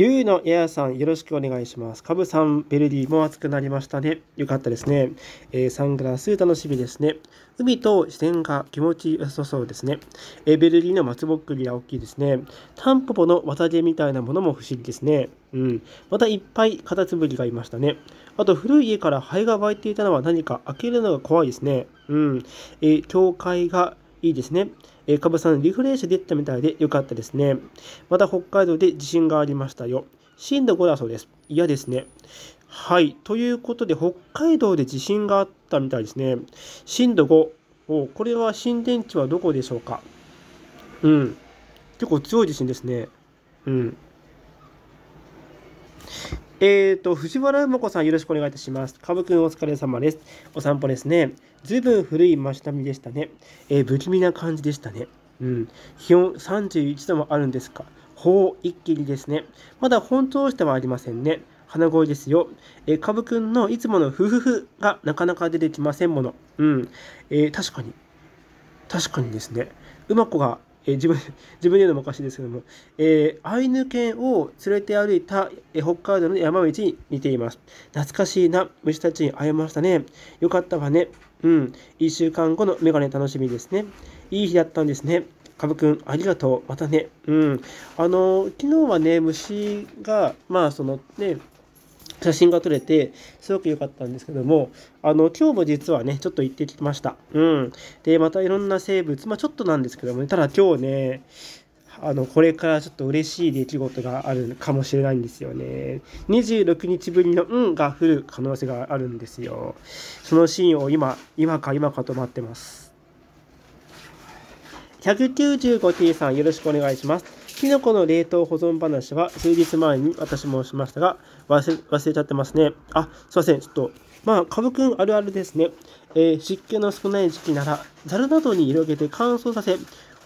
ゆいのエアさん、よろしくお願いします。カブさん、ベルディも暑くなりましたね。よかったですね。えー、サングラス、楽しみですね。海と自然が気持ちよさそうですね。えー、ベルディの松ぼっくりは大きいですね。タンポポの綿毛みたいなものも不思議ですね。うん。またいっぱいカタツムリがいましたね。あと、古い家から灰が湧いていたのは何か開けるのが怖いですね。うん。えー、教会がいいですね。えー、株さんリフレッシュできたみたいで良かったですね。また北海道で地震がありましたよ。震度5だそうです。嫌ですね。はい。ということで、北海道で地震があったみたいですね。震度5。おこれは震電池はどこでしょうかうん。結構強い地震ですね。うん。えっ、ー、と、藤原梅子さん、よろしくお願いいたします。かぶくん、お疲れ様です。お散歩ですね。ずいぶん古い真下見でしたね。えー、不気味な感じでしたね。うん。気温31度もあるんですか。ほう、一気にですね。まだ本当してはありませんね。鼻声ですよ。えかぶくんのいつものふふふがなかなか出てきませんもの。うん。えー、確かに。確かにですね。うまこがえー、自分 自分で言うのもおかしいですけども、えー、アイヌ犬を連れて歩いた、えー、北海道の山道に似ています。懐かしいな、虫たちに会えましたね。よかったわね。うん、1週間後のメガネ楽しみですね。いい日だったんですね。かぶくん、ありがとう。またね。うん。あの、昨日はね、虫が、まあ、そのね、写真が撮れて、すごく良かったんですけども、あの、今日も実はね、ちょっと行ってきました。うん。で、またいろんな生物、まあちょっとなんですけども、ね、ただ今日ね、あの、これからちょっと嬉しい出来事があるかもしれないんですよね。26日ぶりの運が降る可能性があるんですよ。そのシーンを今、今か今かと待ってます。195T さん、よろしくお願いします。きのこの冷凍保存話は数日前に私もしましたが、忘れ忘れちゃってますね。あ、すいません。ちょっと、まあ、株ブくんあるあるですね。えー、湿気の少ない時期なら、ざるなどに広げて乾燥させ、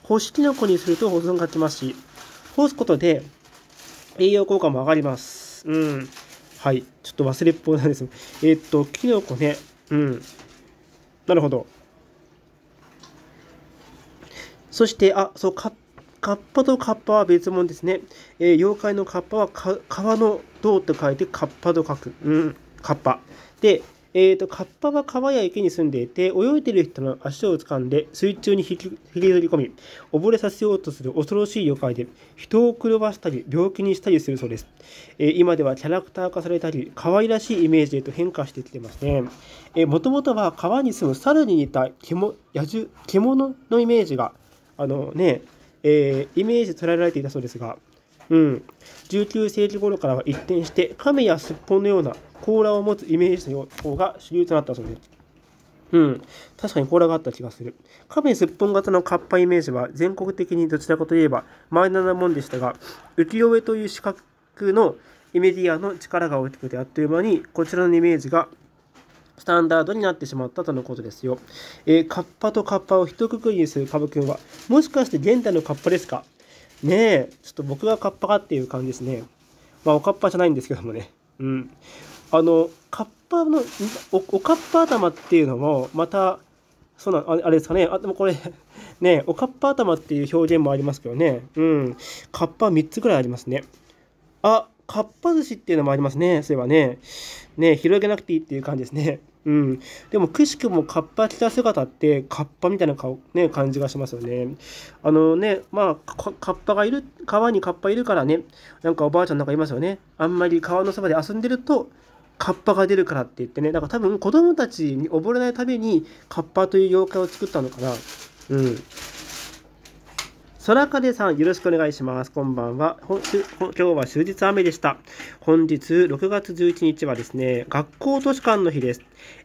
干しきのこにすると保存がきますし、干すことで栄養効果も上がります。うん。はい。ちょっと忘れっぽいなんです。えー、っと、きのこね。うん。なるほど。そして、あ、そう、カッカッパとカッパは別物ですね。えー、妖怪のカッパは川の銅と書いてカッパと書く。うん、カッパ。で、えーと、カッパは川や池に住んでいて泳いでいる人の足を掴んで水中に引きずり込み溺れさせようとする恐ろしい妖怪で人を狂わしたり病気にしたりするそうです、えー、今ではキャラクター化されたり可愛らしいイメージへと変化してきてますねもともとは川に住む猿に似た獣獣のイメージがあのねえー、イメージで捉えられていたそうですが、うん、19世紀頃からは一転して亀やすっぽんのような甲羅を持つイメージの方が主流となったそうです。うん、確かに甲羅があった気がする。亀すっぽん型のカッパイメージは全国的にどちらかといえばマイナーなもんでしたが、浮世絵という四角のイメディアの力が大きくてあっという間にこちらのイメージがスタンダードになってしまったとのことですよ。えー、カッパとカッパを一括りにするカブくんは、もしかして現代のカッパですかねえ、ちょっと僕がカッパかっていう感じですね。まあ、おかっぱじゃないんですけどもね。うん。あの、カッパの、おおかっぱ頭っていうのも、また、そうなあれですかね。あ、でもこれ ね、おかっぱ頭っていう表現もありますけどね。うん。カッパ3つぐらいありますね。あ、かっぱ寿司っていうのもありますね。そういえばね。ね、広げなくていいっていう感じですね。うん。でも、くしくもかっぱ着た姿って、カッパみたいな顔、ね、感じがしますよね。あのね、まあ、かっぱがいる、川にかっぱいるからね、なんかおばあちゃんなんかいますよね。あんまり川のそばで遊んでると、カッパが出るからって言ってね、だから多分子供たちに溺れないために、カッパという妖怪を作ったのかな。うん。空風さん、よろしくお願いします。こんばんは。今日は終日雨でした。本日6月11日はですね、学校図書館の日です。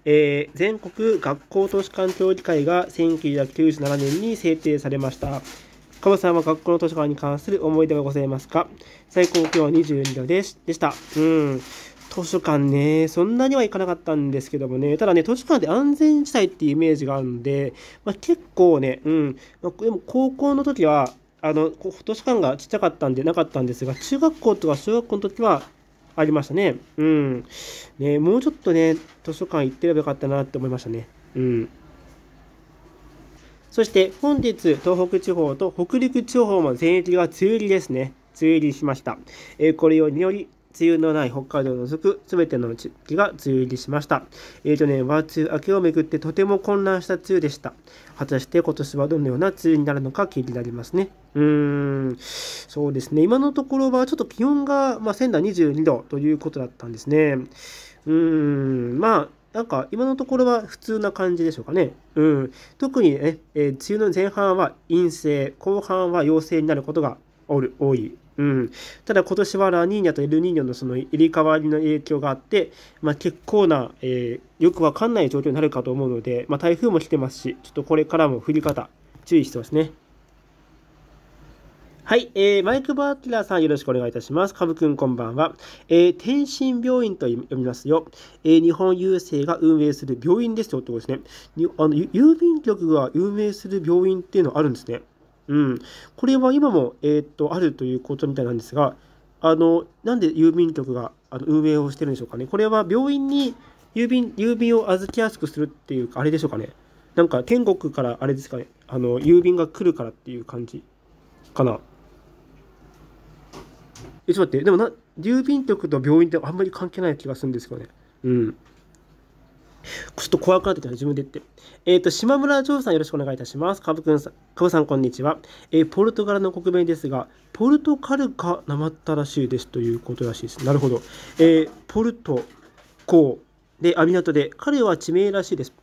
えー、全国学校図書館協議会が1997年に制定されました。かぼさんは学校の図書館に関する思い出はございますか最高気温22度でした。うん。図書館ね、そんなには行かなかったんですけどもね、ただね、図書館で安全地帯っていうイメージがあるんで、まあ、結構ね、うん、まあ、でも高校の時は、あの、図書館がちっちゃかったんでなかったんですが、中学校とか小学校の時はありましたね。うん。ね、もうちょっとね、図書館行ってればよかったなって思いましたね。うん。そして本日、東北地方と北陸地方も全域が梅雨入りですね。梅雨入りしました。えー、これにより、梅雨のない北海道を除く全ての地域が梅雨入りしました。えー、とね、和梅雨明けをめぐってとても混乱した梅雨でした。果たして今年はどのような梅雨になるのか気になりますね。うーん、そうですね。今のところはちょっと気温が、まあ、仙台22度ということだったんですね。うーん、まあ、なんか今のところは普通な感じでしょうかね。うん、特にね、えー、梅雨の前半は陰性、後半は陽性になることがおる多いうん、ただ今年はラニーニャとエルニーニョのその入れ替わりの影響があって、まあ、結構な、えー、よくわかんない状況になるかと思うので、まあ、台風も来てますし、ちょっとこれからも降り方、注意してますね。はい、えー、マイク・バーティラーさんよろしくお願いいたします。株くんこんばんは。えー、天津病院と読みますよ。えー、日本郵政が運営する病院ですよってことですね。にあの郵便局が運営する病院っていうのはあるんですね。うん、これは今も、えー、っとあるということみたいなんですが、あのなんで郵便局があの運営をしてるんでしょうかね。これは病院に郵便郵便を預けやすくするっていうか、あれでしょうかね。なんか天国からあれですかね、あの郵便が来るからっていう感じかな。え、ちょっと待って、でもな、郵便局と病院ってあんまり関係ない気がするんですけどね。うん。ちょっと怖くなってきた自分で言って。えっ、ー、と、島村ジさんよろしくお願いいたします。かぶくんさん、かブさんこんにちは。えー、ポルトガルの国名ですが、ポルトカルカなまったらしいですということらしいです。なるほど。えー、ポルト、こう。で、アミナトで、彼は地名らしいです。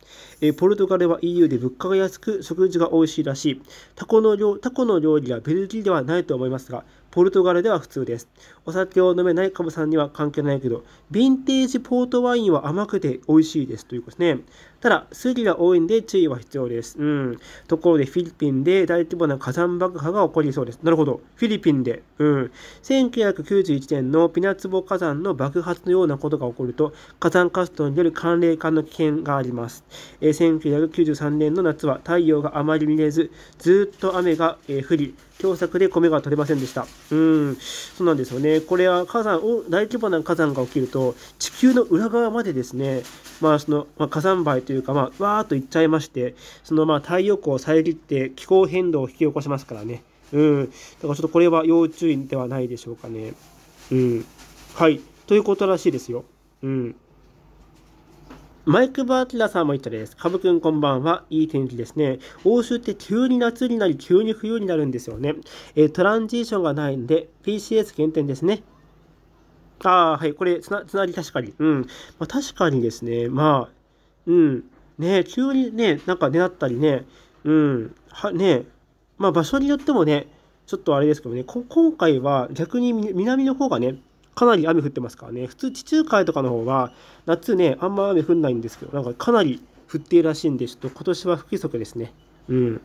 えポルトガルは EU で物価が安く、食事が美味しいらしい。タコの料タコの料理はベルギーではないと思いますが、ポルトガルでは普通です。お酒を飲めないカブさんには関係ないけど、ヴィンテージポートワインは甘くて美味しいですということですね。ただ、数理が多いんで注意は必要です。うん。ところで、フィリピンで大規模な火山爆破が起こりそうです。なるほど。フィリピンで。うん。1991年のピナツボ火山の爆発のようなことが起こると、火山活動による寒冷化の危険があります。え1993年の夏は太陽があまり見れず、ずっと雨が、え降り、凶作で米が取れませんでした。うん、そうなんですよね。これは火山、大規模な火山が起きると、地球の裏側までですね、まあその、まあ、火山灰というか、まあ、わーっといっちゃいまして、そのまあ太陽光を遮って気候変動を引き起こしますからね。うん。だからちょっとこれは要注意ではないでしょうかね。うん。はい。ということらしいですよ。うん。マイク・バーティラさんも言ったです。カブくんこんばんは。いい天気ですね。欧州って急に夏になり、急に冬になるんですよね。えトランジションがないんで、PCS 減点ですね。ああ、はい。これつな、つなぎ確かに。うん。まあ、確かにですね。まあ、うん。ね急にね、なんか狙ったりね。うん。は、ねまあ、場所によってもね、ちょっとあれですけどね、今回は逆に南の方がね、かなり雨降ってますからね、普通地中海とかの方は、夏ね、あんま雨降んないんですけど、なんかかなり降っているらしいんで、ちょっと今年は不規則ですね。うん。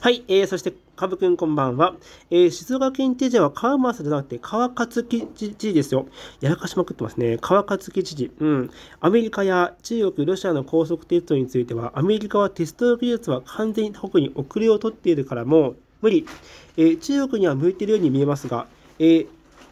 はい、えー、そして、かぶくんこんばんは。えー、静岡県知事は川松じゃなくて川勝知事ですよ。やらかしまくってますね。川勝知事。うん。アメリカや中国、ロシアの高速鉄道については、アメリカはテスト技術は完全に他に遅れを取っているからもう無理。えー、中国には向いているように見えますが、えー、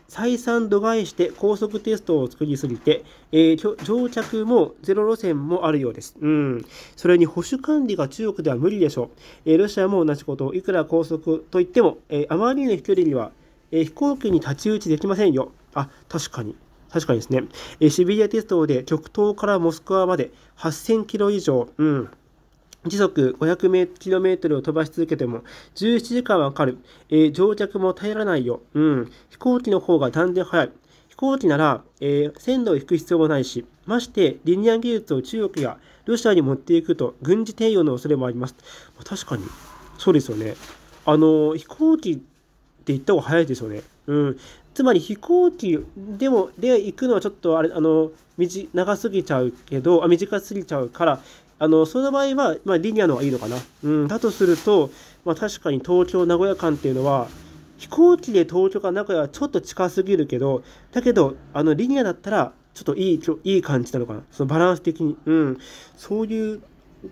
採算度外視て高速テストを作りすぎて、えー、乗着もゼロ路線もあるようです。うん。それに保守管理が中国では無理でしょう。えー、ロシアも同じことを、いくら高速といっても、えー、あまりの飛距離には、え飛行機に太刀打ちできませんよ。あ、確かに。確かにですね。えシベリア鉄道で極東からモスクワまで8000キロ以上。うん。時速 500km を飛ばし続けても17時間はかかる。えー、乗客も耐えられないよ。うん。飛行機の方が断然早い。飛行機なら、えー、線路を引く必要もないし、ましてリニア技術を中国やロシアに持っていくと軍事転用の恐れもあります。まあ、確かに、そうですよね。あのー、飛行機って言った方が早いですよね。うん。つまり飛行機でもで行くのはちょっとあれあの長すぎちゃうけどあ短すぎちゃうからあの、その場合は、まあ、リニアの方がいいのかな。うん、だとすると、まあ、確かに東京、名古屋間っていうのは、飛行機で東京か名古屋はちょっと近すぎるけど、だけど、あの、リニアだったら、ちょっといい、いい感じなのかな。そのバランス的に。うん。そういう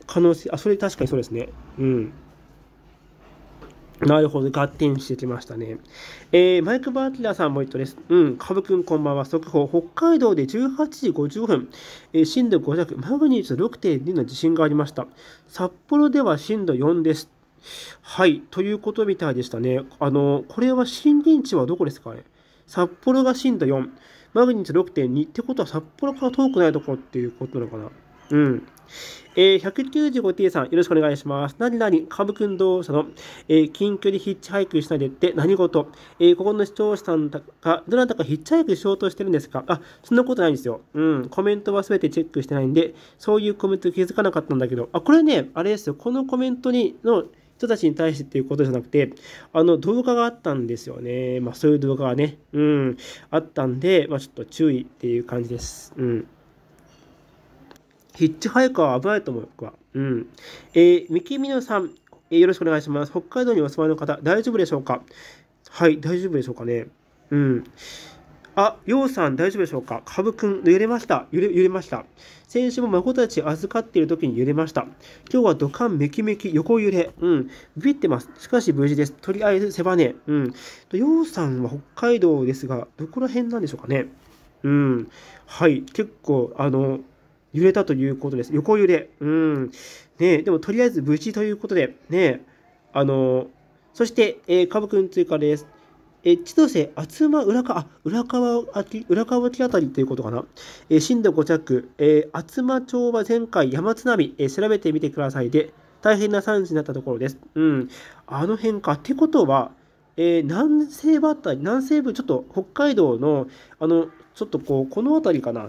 可能性、あ、それ確かにそうですね。うん。なるほど、ガッテンしてきましたね。えー、マイク・バーティラさんも一緒です。うん、カブくんこんばんは。速報、北海道で18時55分、えー、震度5弱、マグニチュード6.2の地震がありました。札幌では震度4です。はい、ということみたいでしたね。あの、これは震源地はどこですかね札幌が震度4、マグニチュード6.2ってことは札幌から遠くないところっていうことなのかな。うん。えー、195T さん、よろしくお願いします。なになに、カブくん同社の、えー、近距離ヒッチハイクしないでって何事えー、ここの視聴者さんが、どなたかヒッチハイクしようとしてるんですかあ、そんなことないんですよ。うん、コメントは全てチェックしてないんで、そういうコメント気づかなかったんだけど、あ、これね、あれですよ、このコメントに、の、人たちに対してっていうことじゃなくて、あの動画があったんですよね。まあそういう動画がね、うん、あったんで、まあちょっと注意っていう感じです。うん。ヒッチハイカーは危ないと思う、僕は。うん。えー、ミキミノさん、えー、よろしくお願いします。北海道にお住まいの方、大丈夫でしょうかはい、大丈夫でしょうかね。うん。あ、ようさん大丈夫でしょうかかぶくん、揺れました。揺れ、揺れました。先週も孫たち預かっている時に揺れました。今日は土管ン、メキメキ、横揺れ。うん。ビビってます。しかし無事です。とりあえず背骨。うん。と、ようさんは北海道ですが、どこら辺なんでしょうかね。うん。はい。結構、あの、揺れたということです。横揺れ。うん。ねでもとりあえず無事ということで、ねあのそして、えー、株くん追加です。え、千歳、厚間、浦川、あ、浦川、浦川沖あたりということかな。えー、震度5弱、えー、厚間町は前回山津波、えー、調べてみてくださいで、大変な惨事になったところです。うん。あの辺か。ってことは、え南西部あたり、南西部、ちょっと北海道の、あの、ちょっとこう、この辺りかな。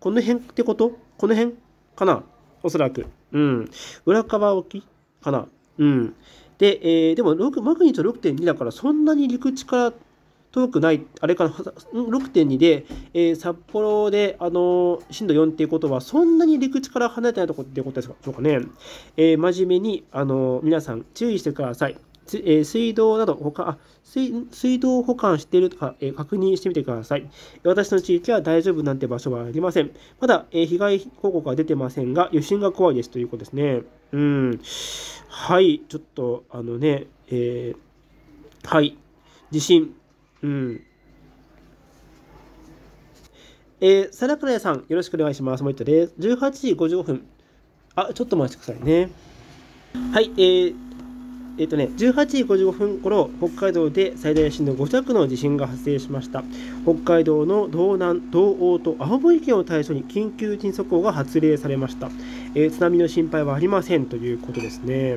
この辺ってことこの辺かなおそらく。うん。裏側沖かなうん。で、えー、でもマグニチュード6.2だから、そんなに陸地から遠くない、あれかな、6.2で、えー、札幌で、あのー、震度4っていうことは、そんなに陸地から離れてないとこっていうことでかそうかね。えー、真面目に、あの皆さん注意してください。えー、水道など他あ水、水道を保管しているとか、えー、確認してみてください。私の地域は大丈夫なんて場所はありません。まだ、えー、被害報告は出てませんが、余震が怖いですということですね。うん。はい、ちょっと、あのね、えー、はい、地震。うん。えー、サラクラヤさん、よろしくお願いします。もう一度です。18時55分。あ、ちょっとお待ちくださいね。はい、えーえっ、ー、とね、18時55分頃、北海道で最大震度5弱の地震が発生しました。北海道の道南、道央と青森県を対象に緊急地震速報が発令されました。えー、津波の心配はありませんということですね。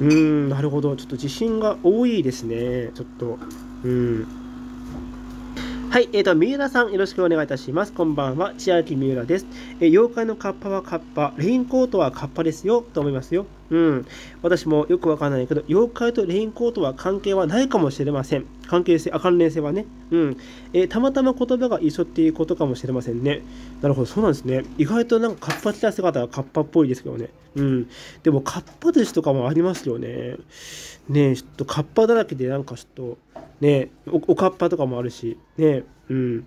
うーん、なるほど。ちょっと地震が多いですね。ちょっと。うん。はい、えーと、三浦さん、よろしくお願いいたします。こんばんは、千秋三浦です。えー、妖怪のカッパはカッパ、レインコートはカッパですよ、と思いますよ。うん。私もよくわかんないけど、妖怪とレインコートは関係はないかもしれません。関係性、あ、関連性はね。うん。えー、たまたま言葉が一緒っていうことかもしれませんね。なるほど、そうなんですね。意外となんかカッパ着た姿がカッパっぽいですけどね。うん。でも、カッパ寿司とかもありますよね。ねえ、ちょっとカッパだらけでなんかちょっと、ねおかっぱとかもあるし、ねうん。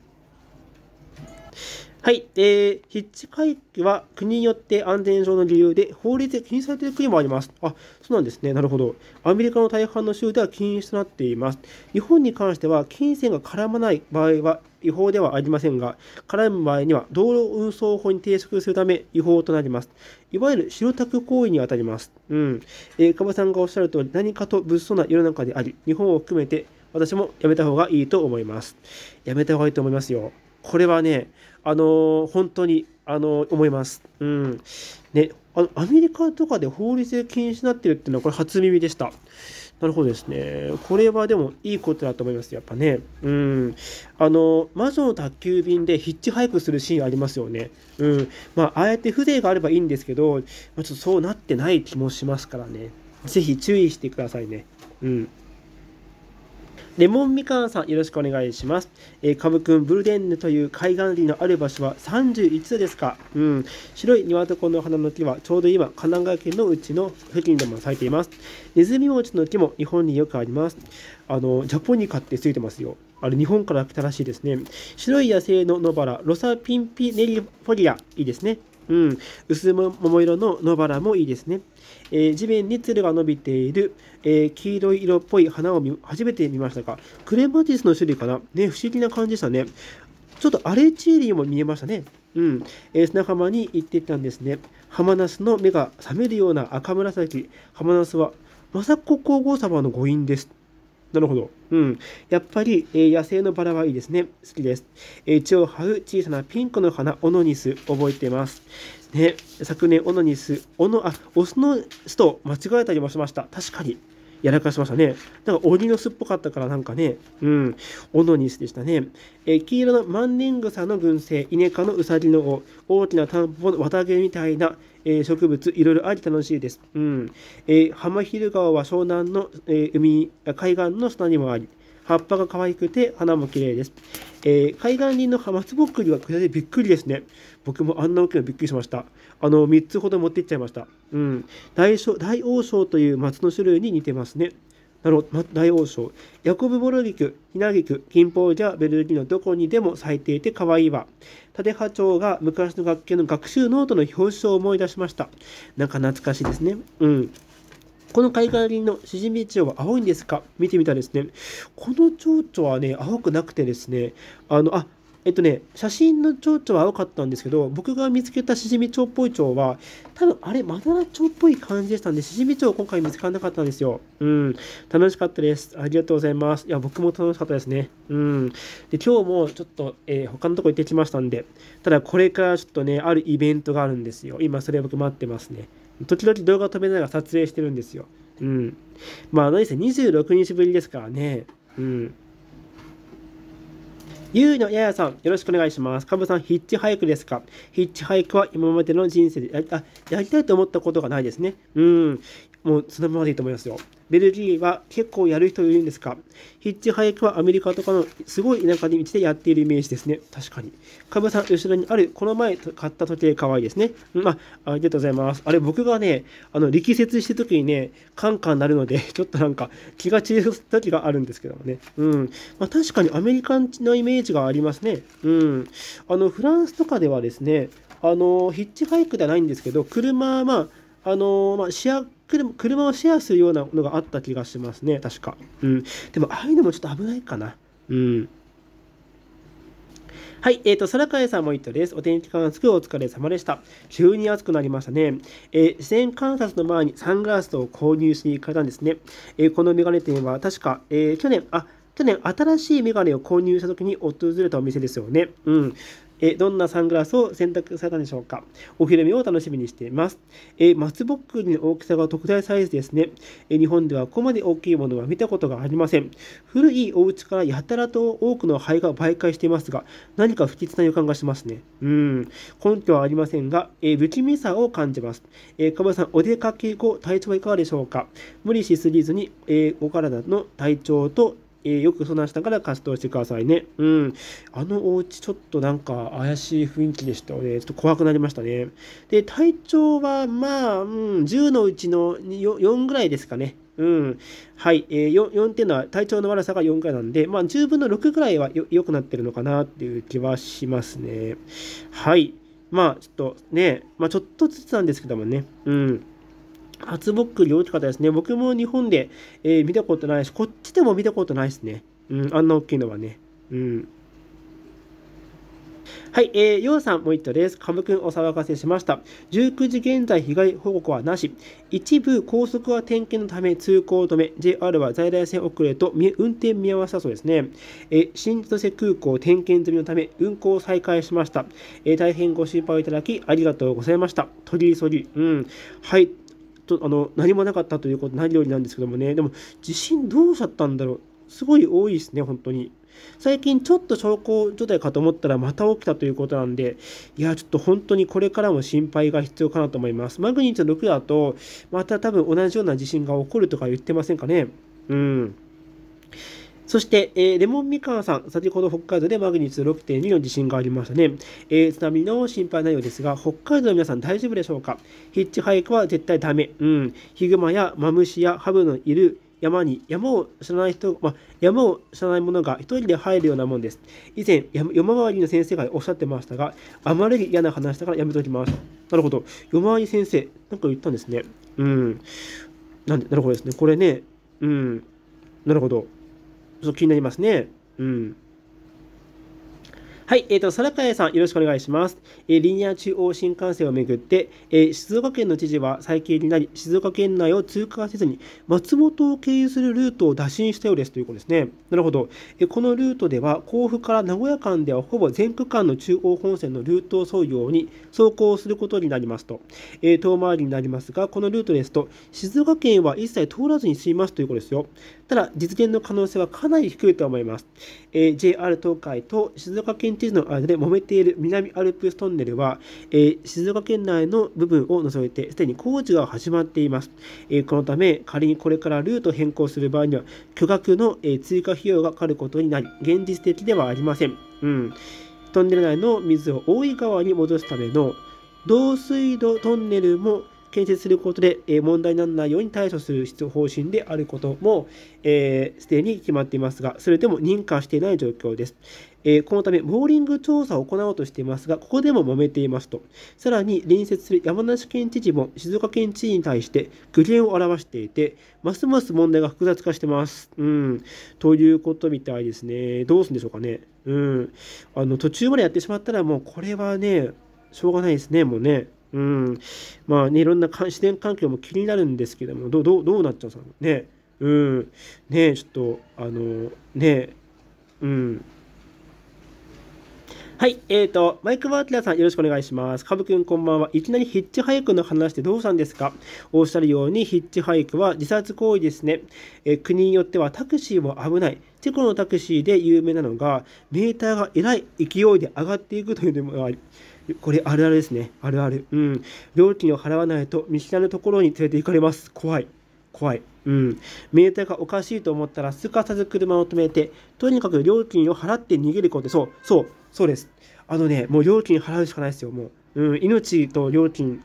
はい、えー、ヒッチハイクは国によって安全上の理由で法律で禁止されている国もあります。あ、そうなんですね。なるほど。アメリカの大半の州では禁止となっています。日本に関しては、金銭が絡まない場合は違法ではありませんが、絡む場合には道路運送法に抵触するため違法となります。いわゆる白タク行為にあたります。うん。えー、かばさんがおっしゃるとり、何かと物騒な世の中であり、日本を含めて私もやめた方がいいと思います。やめた方がいいと思いますよ。これはね、あのー、本当に、あのー、思います。うん。ね、あの、アメリカとかで法律で禁止になってるっていうのは、これ初耳でした。なるほどですね。これはでもいいことだと思います。やっぱね。うん。あの、魔女の宅急便でヒッチハイクするシーンありますよね。うん。まあ、ああやって風情があればいいんですけど、まあ、ちょっとそうなってない気もしますからね。是非注意してくださいね。うん。レモンみかんさん、よろしくお願いします。えー、カム君、ブルデンヌという海岸林のある場所は31度ですか。うん。白い庭トコの花の木は、ちょうど今、神奈川県のうちの付近でも咲いています。ネズミ餅の木も日本によくあります。あの、ジャポニカってついてますよ。あれ、日本から来たらしいですね。白い野生の野原、ロサピンピネリフォリア、いいですね。うん。薄桃色の野原もいいですね。えー、地面につるが伸びている、えー、黄色い色っぽい花を初めて見ましたが、クレマティスの種類かなね、不思議な感じでしたね。ちょっとアレチエリーも見えましたね。うん、えー、砂浜に行ってたんですね。浜ナスの目が覚めるような赤紫。浜ナスは、政子皇后様の誤飲です。なるほど。うん。やっぱり、えー、野生のバラはいいですね。好きです。えー、血を這う小さなピンクの花、オノニス、覚えています。ね、昨年オノニス、オノ、あ、オスの巣と間違えたりもしました。確かに。やらかしましたね。なんか鬼の巣っぽかったからなんかね、うん、オノニスでしたね。え黄色のマンリングサの群生、イネ科のウサギの尾、大きな田んぼの綿毛みたいな、えー、植物、いろいろあり楽しいです。うん。えー、浜昼川は湘南の、えー、海、海岸の砂にもあり、葉っぱが可愛くて花も綺麗です。えー、海岸林のハツぼっくりはこれでびっくりですね。僕もあんな大きいびっくりしました。あの、3つほど持っていっちゃいました。うん。大大王将という松の種類に似てますね。なるほど、大王将。ヤコブボルギク、ヒナギク、金峰じゃ、ベルギーのどこにでも咲いていて可愛いわ。立波長が昔の学研の学習ノートの表紙を思い出しました。なんか懐かしいですね。うん。この海岸林のシジミチョウは青いんですか見てみたらですね、この蝶々はね、青くなくてですね、あの、あ、えっとね、写真の蝶々は青かったんですけど、僕が見つけたシジミ蝶っぽい蝶は、多分あれ、マダラ蝶っぽい感じでしたんで、シジミ蝶今回見つからなかったんですよ。うん。楽しかったです。ありがとうございます。いや、僕も楽しかったですね。うん。で、今日もちょっと、えー、他のとこ行ってきましたんで、ただこれからちょっとね、あるイベントがあるんですよ。今、それ僕待ってますね。時々動画を止めながら撮影してるんですよ。うん。まあ、何せ26日ぶりですからね。うん。ゆうのややさん、よろしくお願いします。かぶさん、ヒッチハイクですかヒッチハイクは今までの人生でやりたいと思ったことがないですね。うん。もうそのままでいいと思いますよ。ベルギーは結構やる人いるんですかヒッチハイクはアメリカとかのすごい田舎で道でやっているイメージですね。確かに。カブさん、後ろにある、この前買った時計可愛いいですね。うん、あ、ありがとうございます。あれ、僕がね、あの、力説してる時にね、カンカン鳴るので、ちょっとなんか気が散る時があるんですけどもね。うん。まあ、確かにアメリカのイメージがありますね。うん。あの、フランスとかではですね、あの、ヒッチハイクではないんですけど、車、まあ、あのまあ、市役車をシェアするようなのがあった気がしますね、確か。うん。でも、ああいうのもちょっと危ないかな。うん。はい、えっ、ー、と、空海さんも言ったです。お天気観測お疲れ様でした。急に暑くなりましたね。えー、自然観察の前にサングラスを購入しに行かれたんですね。えー、このメガネ店は確か、え去年、あ、去年新しいメガネを購入した時に訪れたお店ですよね。うん。えどんなサングラスを選択されたんでしょうかお披露目を楽しみにしています。え松ぼっくりの大きさが特大サイズですねえ。日本ではここまで大きいものは見たことがありません。古いお家からやたらと多くの灰が媒介していますが、何か不吉な予感がしますね。うん、根拠はありませんが、え不気味さを感じます。えー、かさん、お出かけ後、体調はいかがでしょうか無理しすぎずに、えお体の体調とえー、よく相談しながら活動してくださいね。うん。あのお家ちょっとなんか怪しい雰囲気でしたよね。ちょっと怖くなりましたね。で、体調はまあ、うん、10のうちの 4, 4ぐらいですかね。うん。はい。えー、4, 4っていうのは体調の悪さが4ぐらいなんで、まあ、10分の6ぐらいは良くなってるのかなっていう気はしますね。はい。まあ、ちょっとね、まあ、ちょっとずつなんですけどもね。うん。初ぼっくり大きかったですね。僕も日本で、えー、見たことないし、こっちでも見たことないですね。うん、あんな大きいのはね。うん。はい、えー、ようさん、もう1。度です。カム君、お騒がせしました。19時現在、被害報告はなし。一部、高速は点検のため通行止め。JR は在来線遅れと運転見合わせたそうですね。えー、新千歳空港点検済みのため、運行を再開しました。えー、大変ご心配いただき、ありがとうございました。鳥りそり。うん。はい。とあの何もなかったということない料理なんですけどもねでも地震どうしちゃったんだろうすごい多いですね本当に最近ちょっと小康状態かと思ったらまた起きたということなんでいやちょっと本当にこれからも心配が必要かなと思いますマグニチュード6だとまた多分同じような地震が起こるとか言ってませんかねうんそして、えー、レモンみかんさん、先ほど北海道でマグニチュード6.2の地震がありましたね。えー、津波の心配内容ですが、北海道の皆さん大丈夫でしょうかヒッチハイクは絶対ダメ。うん。ヒグマやマムシやハブのいる山に山を知らない人、まあ、山を知らない者が一人で入るようなもんです。以前、山回りの先生がおっしゃってましたが、あまりに嫌な話だからやめときます。なるほど。山回り先生、なんか言ったんですね。うん。なんで、なるほどですね。これね、うん。なるほど。ちょっと気になりますね。うん。はい、えっ、ー、と、皿川さん、よろしくお願いします。えー、リニア中央新幹線をめぐって、えー、静岡県の知事は最近になり、静岡県内を通過せずに、松本を経由するルートを打診したようですということですね。なるほど。えこのルートでは、甲府から名古屋間ではほぼ全区間の中央本線のルートを沿うように走行することになりますと、え遠回りになりますが、このルートですと、静岡県は一切通らずに済みますということですよ。ただ、実現の可能性はかなり低いと思います。えー、JR 東海と静岡県知事の間で揉めている南アルプストンネルは、えー、静岡県内の部分を除いて、すでに工事が始まっています。えー、このため、仮にこれからルート変更する場合には、巨額の、え追加費用がかかることになり、現実的ではありません。うん。トンネル内の水を大井川に戻すための、導水道トンネルも建設することで、え問題にならないように対処する方針であることも、えー、既に決まっていますが、それでも認可していない状況です。えー、このため、モーリング調査を行おうとしていますが、ここでも揉めていますと。さらに、隣接する山梨県知事も静岡県知事に対して苦言を表していて、ますます問題が複雑化してます。うん。ということみたいですね。どうするんでしょうかね。うん。あの、途中までやってしまったら、もうこれはね、しょうがないですね、もうね。うん。まあね、いろんな自然環境も気になるんですけども、どう、どうなっちゃうんね。うん。ねちょっと、あの、ねうん。はい、えーと、マイク・バーティラさん、よろしくお願いします。カブくん、こんばんは。いきなりヒッチハイクの話てどうしたんですかおっしゃるように、ヒッチハイクは自殺行為ですね。え国によってはタクシーも危ない。チェコのタクシーで有名なのが、メーターがえらい勢いで上がっていくというのもありこれあるあるですね。あるある。うん。料金を払わないと見知らぬところに連れて行かれます。怖い。怖い。うん。メーターがおかしいと思ったら、すかさず車を止めて、とにかく料金を払って逃げること。そう、そう、そうです。あのね、もう料金払うしかないですよ、もう。うん、命と料金、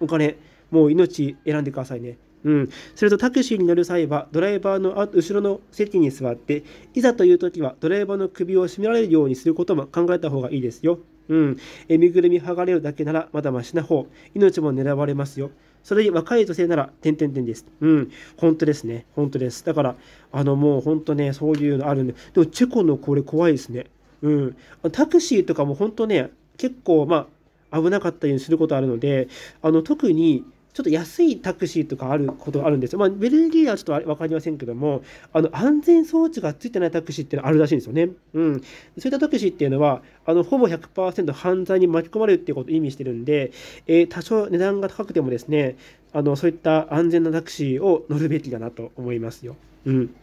お金、もう命選んでくださいね。うん、それとタクシーに乗る際はドライバーの後ろの席に座っていざという時はドライバーの首を絞められるようにすることも考えた方がいいですよ。うん。えみぐるみ剥がれるだけならまだましな方。命も狙われますよ。それに若い女性なら、点々点です。うん。本当ですね。本当です。だから、あの、もう本当ね、そういうのあるんで。でも、チェコのこれ怖いですね。うん。タクシーとかも本当ね、結構、まあ、危なかったりすることあるので、あの、特に、ちょっと安いタクシーとかあることがあるんですよ。まあ、ベルギーはちょっと分かりませんけども、あの安全装置がついてないタクシーっていうのはあるらしいんですよね。うん。そういったタクシーっていうのは、あのほぼ100%犯罪に巻き込まれるっていうことを意味してるんで、えー、多少値段が高くてもですね、あのそういった安全なタクシーを乗るべきだなと思いますよ。うん。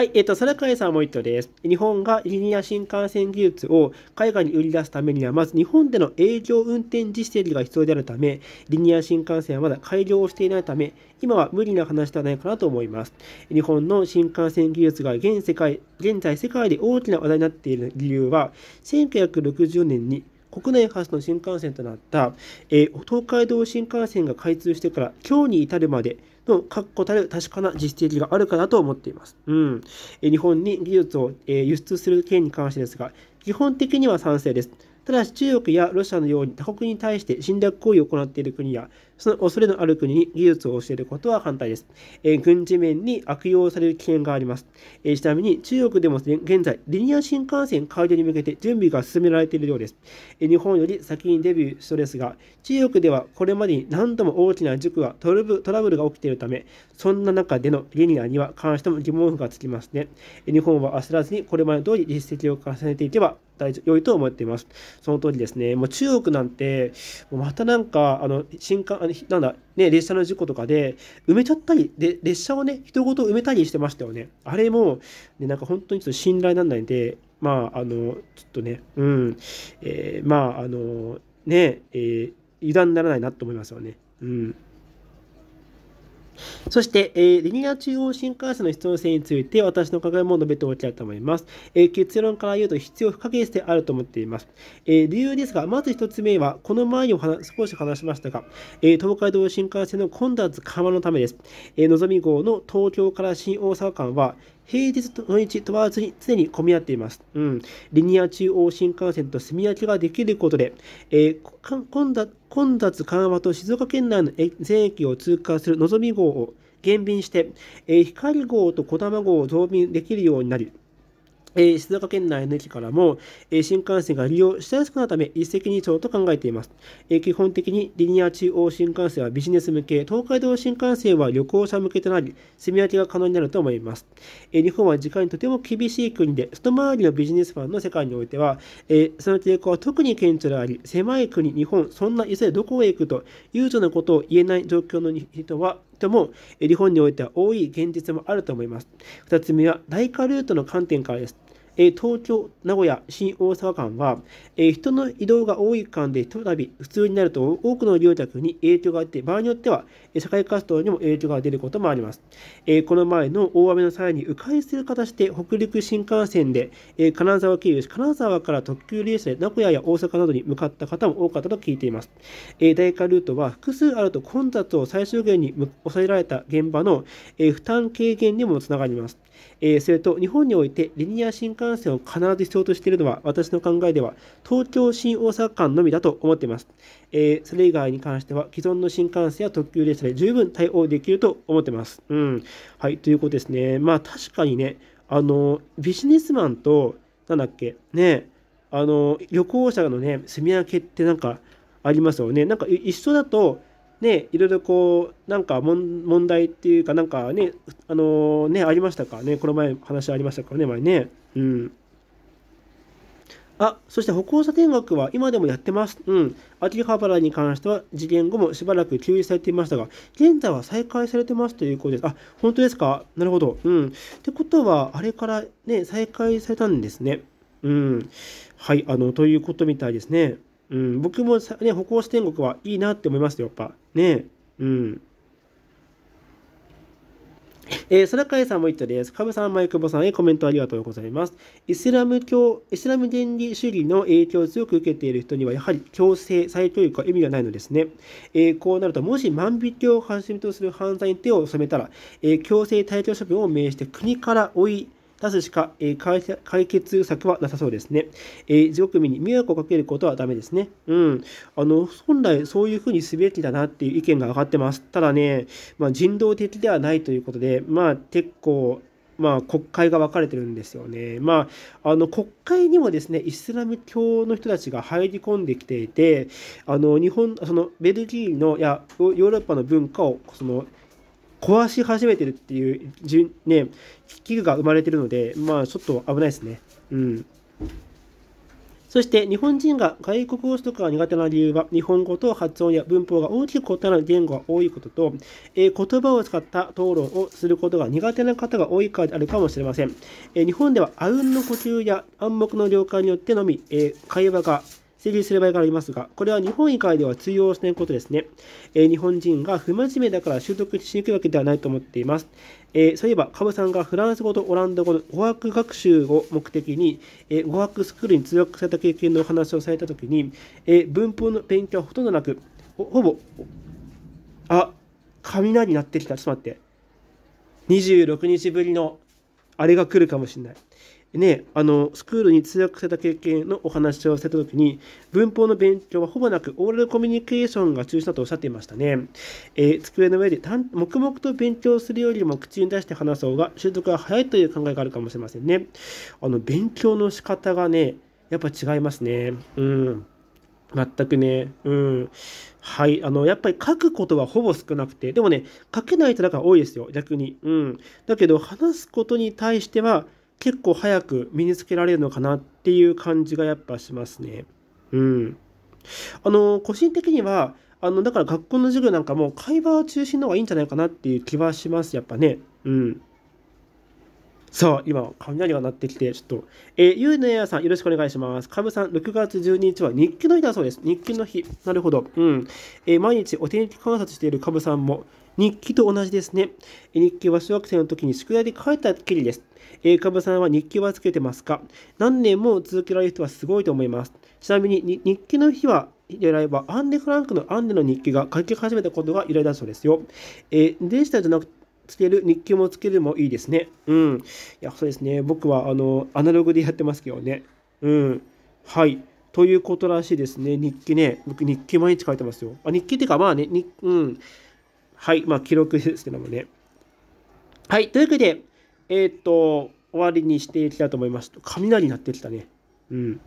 はい、えっ、ー、と、皿会さんもう一です。日本がリニア新幹線技術を海外に売り出すためには、まず日本での営業運転実績が必要であるため、リニア新幹線はまだ改良をしていないため、今は無理な話ではないかなと思います。日本の新幹線技術が現世界、現在世界で大きな話題になっている理由は、1960年に国内初の新幹線となった、えー、東海道新幹線が開通してから今日に至るまでの確固たる確かな実績があるかなと思っています。うん。日本に技術を、輸出する件に関してですが、基本的には賛成です。ただし中国やロシアのように他国に対して侵略行為を行っている国や、その恐れのある国に技術を教えることは反対です。えー、軍事面に悪用される危険があります。えー、ちなみに中国でも現在、リニア新幹線開業に向けて準備が進められているようです。えー、日本より先にデビューしそうですが、中国ではこれまでに何度も大きな塾がトラブルが起きているため、そんな中でのリニアには関しても疑問符がつきますね。えー、日本は焦らずにこれまで通り実績を重ねていけば大良いと思っています。その通りですね。もう中国なんて、またなんか、あの、新幹、あのなんだ、ね、列車の事故とかで、埋めちゃったり、で列車をね、人ごと埋めたりしてましたよね。あれも、ね、なんか本当にちょっと信頼なんないんで、まあ、あの、ちょっとね、うん、えー、まあ、あの、ね、えー、油断ならないなと思いますよね。うん。そして、えー、リニア中央新幹線の必要性について私の考えも述べておきたいと思います。えー、結論から言うと必要不可欠であると思っています。えー、理由ですが、まず1つ目は、この前にも少し話しましたが、え東海道新幹線の混雑緩和のためです。えのぞみ号の東京から新大阪間は、平日と土日問わずに常に混み合っています。うん。リニア中央新幹線と住み分けができることで、えー、混雑緩和と静岡県内の全駅を通過するのぞみ号を減便して、えー、光号とこだま号を増便できるようになり、え静岡県内の駅からも、え新幹線が利用しやすくなるため一石二鳥と考えています、え基本的にリニア中央新幹線はビジネス向け東海道新幹線は旅行者向けとなり住み分けが可能になると思います、え日本は時間にとても厳しい国で外回りのビジネスファンの世界においては、えその傾向は特に顕著であり狭い国日本そんな急いれどこへ行くと悠長なことを言えない状況の人はとも日本においては多い現実もあると思います。2つ目は内科ルートの観点からです。え東京、名古屋、新大阪間は、え人の移動が多い間でひとたび普通になると多くの利用客に影響があって、場合によっては社会活動にも影響が出ることもあります。えこの前の大雨の際に迂回する形で北陸新幹線で、え金沢経由し、金沢から特急列車で名古屋や大阪などに向かった方も多かったと聞いています。え代替ルートは複数あると混雑を最小限に抑えられた現場の、え負担軽減にもつながります。えー、それと日本においてリニア新幹線を必ず必要としているのは私の考えでは東京新大阪間のみだと思っています、えー、それ以外に関しては既存の新幹線や特急列車で十分対応できると思ってます。うん。はい、ということですね。まあ確かにね、あの、ビジネスマンと、なんだっけ、ね、あの、旅行者のね、住み分けってなんかありますよね。なんか一緒だと、ね、いろいろこう、なんか問題っていうか、なんかね、あのー、ね、ありましたかね、この前話ありましたからね、前ね。うん。あ、そして歩行者天学は今でもやってます。うん。秋葉原に関しては事件後もしばらく休止されていましたが、現在は再開されてますということです。あ、本当ですかなるほど。うん。ってことは、あれからね、再開されたんですね。うん。はい、あの、ということみたいですね。うん、僕もね、歩行者天国はいいなって思いますよ、やっぱ。ねうん。えー、空海さんも言ったです。カブさん、マイクボさんへコメントありがとうございます。イスラム教、イスラム原理主義の影響を強く受けている人には、やはり強制、再教育は意味がないのですね。えー、こうなると、もし万引きをはじめとする犯罪に手を染めたら、えー、強制退去処分を命じて国から追い、出すしか、えー、解決策はなさそうですね。えー、自国民に迷惑をかけることはダメですね。うん。あの、本来そういうふうにすべきだなっていう意見が上がってます。ただね、まあ、人道的ではないということで、まあ、結構、まあ、国会が分かれてるんですよね。まあ、あの国会にもですねイスラム教の人たちが入り込んできていてあの日本そのベルギーのやヨーロッパの文化をその壊し始めてるっていう、ね、危具が生まれてるので、まあ、ちょっと危ないですね。うん。そして日本人が外国語取得が苦手な理由は日本語と発音や文法が大きく異なる言語が多いことと、えー、言葉を使った討論をすることが苦手な方が多いからであるかもしれません、えー、日本ではあうんの呼吸や暗黙の了解によってのみ、えー、会話が整理する場合がありますが、これは日本以外では通用しないことですね。えー、日本人が不真面目だから習得しにくいわけではないと思っています。えー、そういえば、カブさんがフランス語とオランダ語の語学学習を目的に、えー、語学スクールに通学された経験のお話をされたときに、え文法の勉強はほとんどなく、ほほぼ、あ、雷鳴ってきた。ちょっと待って。26日ぶりのあれが来るかもしれない。ね、あのスクールに通訳された経験のお話をしれた時に文法の勉強はほぼなくオーラルコミュニケーションが中心だとおっしゃっていましたね、えー、机の上で黙々と勉強するよりも口に出して話す方が習得が早いという考えがあるかもしれませんねあの勉強の仕方がねやっぱ違いますねうん全くね。うん。はい。あの、やっぱり書くことはほぼ少なくて、でもね、書けない人だから多いですよ、逆に。うん。だけど、話すことに対しては、結構早く身につけられるのかなっていう感じがやっぱしますね。うん。あの、個人的には、あの、だから学校の授業なんかも会話中心の方がいいんじゃないかなっていう気はします、やっぱね。うん。さあ、今、雷が鳴ってきて、ちょっと、えゆうのやさん、よろしくお願いします。かぶさん、6月12日は日記の日だそうです。日記の日。なるほど。うん。え毎日お天気観察しているかぶさんも、日記と同じですね。日記は小学生の時に宿題で書いたきりです。えー、かぶさんは日記はつけてますか何年も続けられる人はすごいと思います。ちなみに日記の日は狙えばアンデ・フランクのアンデの日記が書き始めたことが由来だそうですよ。えー、デジタルじゃなくつける、日記もつけるもいいですね。うん。いや、そうですね。僕は、あの、アナログでやってますけどね。うん。はい。ということらしいですね。日記ね。僕、日記毎日書いてますよ。あ、日記っていうか、まあね、に、うん。はい、まあ、記録ですけどもね。はい、というわけで、えー、っと、終わりにしていきたいと思います。雷鳴ってきたね。うん。